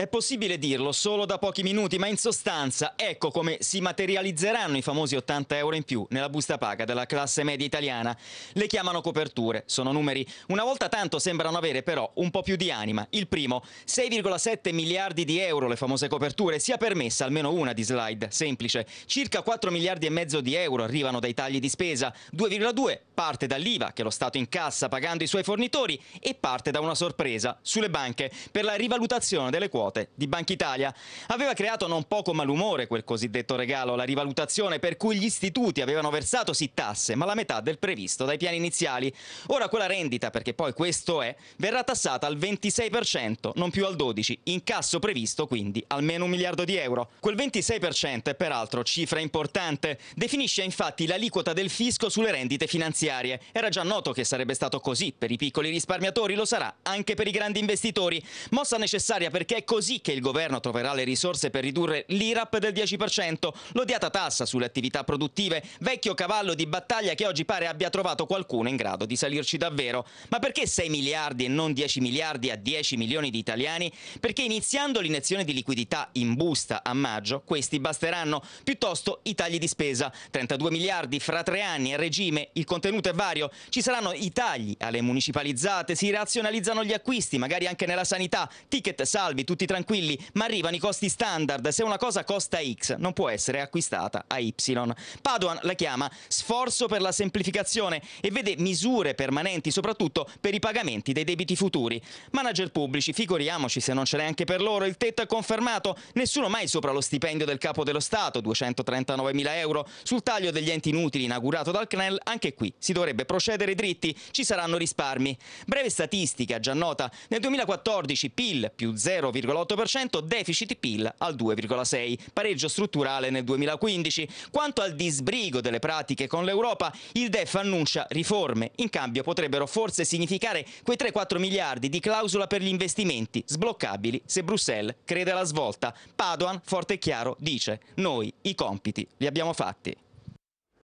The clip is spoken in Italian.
È possibile dirlo solo da pochi minuti, ma in sostanza ecco come si materializzeranno i famosi 80 euro in più nella busta paga della classe media italiana. Le chiamano coperture, sono numeri. Una volta tanto sembrano avere però un po' più di anima. Il primo, 6,7 miliardi di euro le famose coperture, sia permessa almeno una di slide, semplice. Circa 4 miliardi e mezzo di euro arrivano dai tagli di spesa, 2,2 parte dall'IVA che lo Stato incassa pagando i suoi fornitori e parte da una sorpresa sulle banche per la rivalutazione delle quote note di Banca Italia. Aveva creato non poco malumore quel cosiddetto regalo, la rivalutazione per cui gli istituti avevano versato sì tasse, ma la metà del previsto dai piani iniziali. Ora quella rendita, perché poi questo è, verrà tassata al 26%, non più al 12%, incasso previsto quindi almeno un miliardo di euro. Quel 26% è peraltro cifra importante, definisce infatti l'aliquota del fisco sulle rendite finanziarie. Era già noto che sarebbe stato così per i piccoli risparmiatori, lo sarà anche per i grandi investitori. Mossa necessaria perché è così così che il governo troverà le risorse per ridurre l'IRAP del 10%, l'odiata tassa sulle attività produttive, vecchio cavallo di battaglia che oggi pare abbia trovato qualcuno in grado di salirci davvero. Ma perché 6 miliardi e non 10 miliardi a 10 milioni di italiani? Perché iniziando l'iniezione di liquidità in busta a maggio, questi basteranno, piuttosto i tagli di spesa, 32 miliardi fra tre anni a regime, il contenuto è vario, ci saranno i tagli alle municipalizzate, si razionalizzano gli acquisti, magari anche nella sanità, ticket salvi, tutti i tranquilli, ma arrivano i costi standard. Se una cosa costa X, non può essere acquistata a Y. Padoan la chiama sforzo per la semplificazione e vede misure permanenti soprattutto per i pagamenti dei debiti futuri. Manager pubblici, figuriamoci se non ce n'è anche per loro, il tetto è confermato, nessuno mai sopra lo stipendio del capo dello Stato, 239 mila euro, sul taglio degli enti inutili inaugurato dal CNEL, anche qui si dovrebbe procedere dritti, ci saranno risparmi. Breve statistica, già nota, nel 2014 PIL più 0,8%, 2,8%, deficit PIL al 2,6%, pareggio strutturale nel 2015. Quanto al disbrigo delle pratiche con l'Europa, il DEF annuncia riforme. In cambio potrebbero forse significare quei 3-4 miliardi di clausola per gli investimenti, sbloccabili se Bruxelles crede alla svolta. Padoan, forte e chiaro, dice noi i compiti li abbiamo fatti.